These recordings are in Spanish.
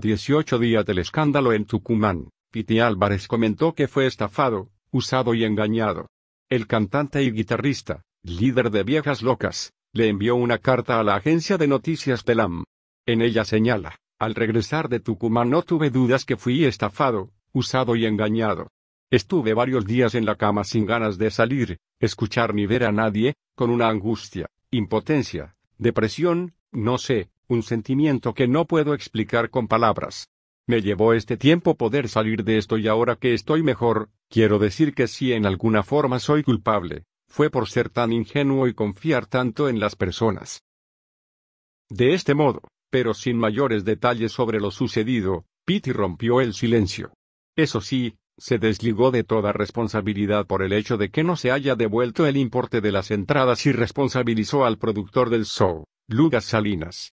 18 días del escándalo en Tucumán, Piti Álvarez comentó que fue estafado, usado y engañado. El cantante y guitarrista, líder de Viejas Locas, le envió una carta a la agencia de noticias Telam. En ella señala, al regresar de Tucumán no tuve dudas que fui estafado, usado y engañado. Estuve varios días en la cama sin ganas de salir, escuchar ni ver a nadie, con una angustia, impotencia, depresión, no sé, un sentimiento que no puedo explicar con palabras. Me llevó este tiempo poder salir de esto y ahora que estoy mejor, quiero decir que si en alguna forma soy culpable, fue por ser tan ingenuo y confiar tanto en las personas. De este modo, pero sin mayores detalles sobre lo sucedido, Pity rompió el silencio. Eso sí, se desligó de toda responsabilidad por el hecho de que no se haya devuelto el importe de las entradas y responsabilizó al productor del show, Lucas Salinas.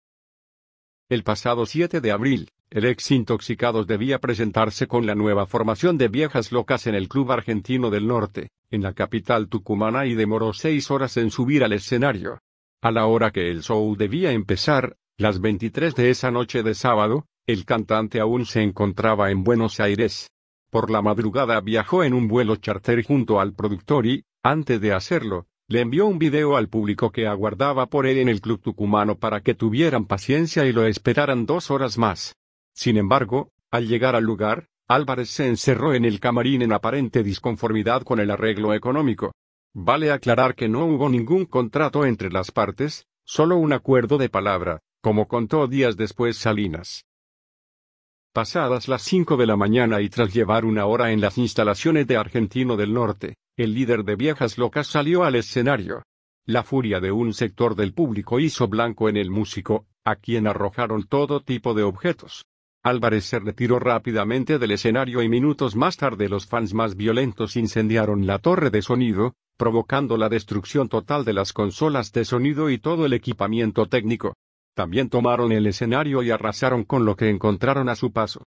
El pasado 7 de abril, el ex Intoxicados debía presentarse con la nueva formación de Viejas Locas en el Club Argentino del Norte, en la capital tucumana y demoró seis horas en subir al escenario. A la hora que el show debía empezar, las 23 de esa noche de sábado, el cantante aún se encontraba en Buenos Aires. Por la madrugada viajó en un vuelo charter junto al productor y, antes de hacerlo, le envió un video al público que aguardaba por él en el club tucumano para que tuvieran paciencia y lo esperaran dos horas más. Sin embargo, al llegar al lugar, Álvarez se encerró en el camarín en aparente disconformidad con el arreglo económico. Vale aclarar que no hubo ningún contrato entre las partes, solo un acuerdo de palabra, como contó días después Salinas. Pasadas las 5 de la mañana y tras llevar una hora en las instalaciones de Argentino del Norte, el líder de Viejas Locas salió al escenario. La furia de un sector del público hizo blanco en el músico, a quien arrojaron todo tipo de objetos. Álvarez se retiró rápidamente del escenario y minutos más tarde los fans más violentos incendiaron la torre de sonido, provocando la destrucción total de las consolas de sonido y todo el equipamiento técnico. También tomaron el escenario y arrasaron con lo que encontraron a su paso.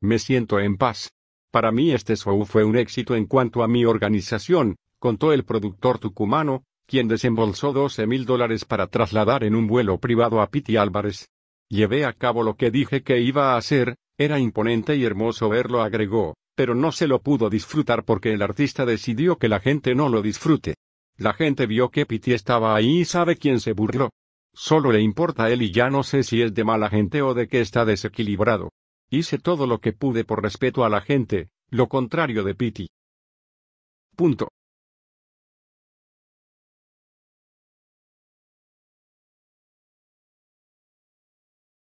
Me siento en paz. Para mí este show fue un éxito en cuanto a mi organización, contó el productor tucumano, quien desembolsó 12 mil dólares para trasladar en un vuelo privado a Piti Álvarez. Llevé a cabo lo que dije que iba a hacer, era imponente y hermoso verlo, agregó, pero no se lo pudo disfrutar porque el artista decidió que la gente no lo disfrute. La gente vio que Piti estaba ahí y sabe quién se burló. Solo le importa él y ya no sé si es de mala gente o de que está desequilibrado. Hice todo lo que pude por respeto a la gente, lo contrario de Piti. Punto.